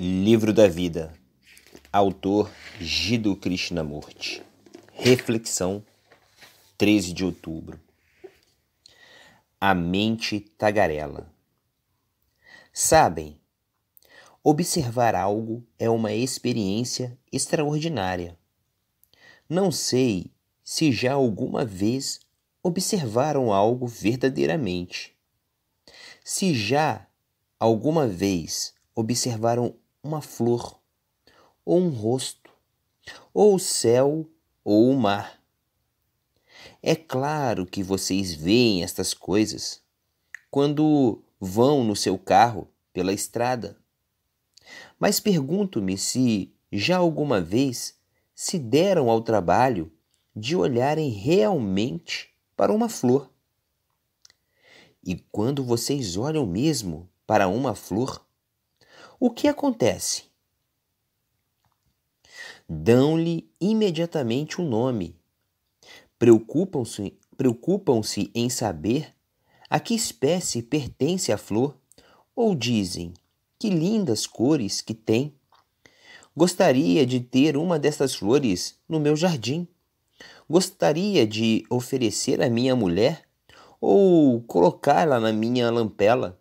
Livro da Vida, autor Gido Krishnamurti. Reflexão, 13 de outubro. A mente tagarela. Sabem, observar algo é uma experiência extraordinária. Não sei se já alguma vez observaram algo verdadeiramente. Se já alguma vez observaram uma flor, ou um rosto, ou o céu, ou o mar. É claro que vocês veem estas coisas quando vão no seu carro pela estrada. Mas pergunto-me se já alguma vez se deram ao trabalho de olharem realmente para uma flor. E quando vocês olham mesmo para uma flor, o que acontece? Dão-lhe imediatamente um nome. Preocupam-se preocupam -se em saber a que espécie pertence a flor, ou dizem que lindas cores que tem. Gostaria de ter uma destas flores no meu jardim. Gostaria de oferecer à minha mulher ou colocá-la na minha lampela,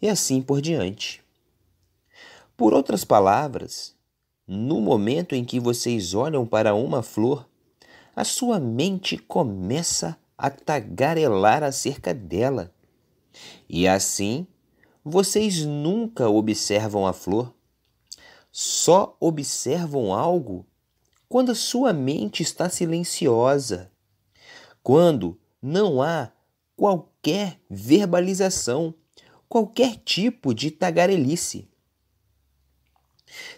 e assim por diante. Por outras palavras, no momento em que vocês olham para uma flor, a sua mente começa a tagarelar acerca dela. E assim, vocês nunca observam a flor, só observam algo quando a sua mente está silenciosa, quando não há qualquer verbalização, qualquer tipo de tagarelice.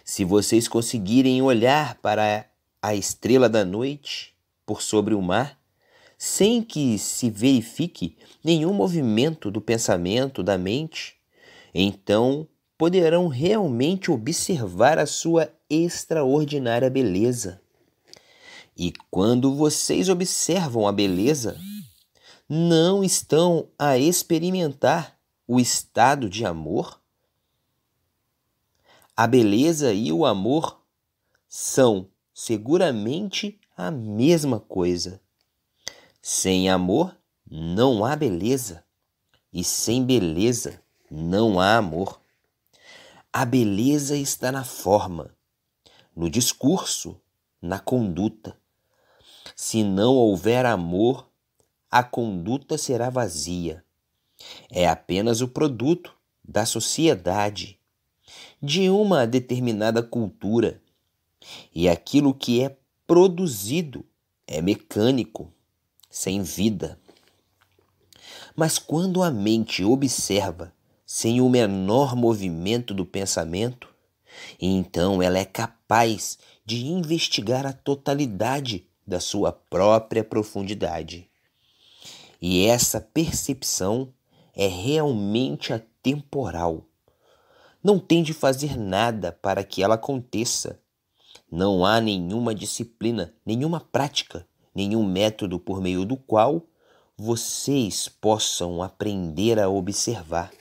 Se vocês conseguirem olhar para a estrela da noite por sobre o mar, sem que se verifique nenhum movimento do pensamento, da mente, então poderão realmente observar a sua extraordinária beleza. E quando vocês observam a beleza, não estão a experimentar o estado de amor? A beleza e o amor são seguramente a mesma coisa. Sem amor não há beleza, e sem beleza não há amor. A beleza está na forma, no discurso, na conduta. Se não houver amor, a conduta será vazia. É apenas o produto da sociedade de uma determinada cultura. E aquilo que é produzido é mecânico, sem vida. Mas quando a mente observa sem o menor movimento do pensamento, então ela é capaz de investigar a totalidade da sua própria profundidade. E essa percepção é realmente atemporal não tem de fazer nada para que ela aconteça. Não há nenhuma disciplina, nenhuma prática, nenhum método por meio do qual vocês possam aprender a observar.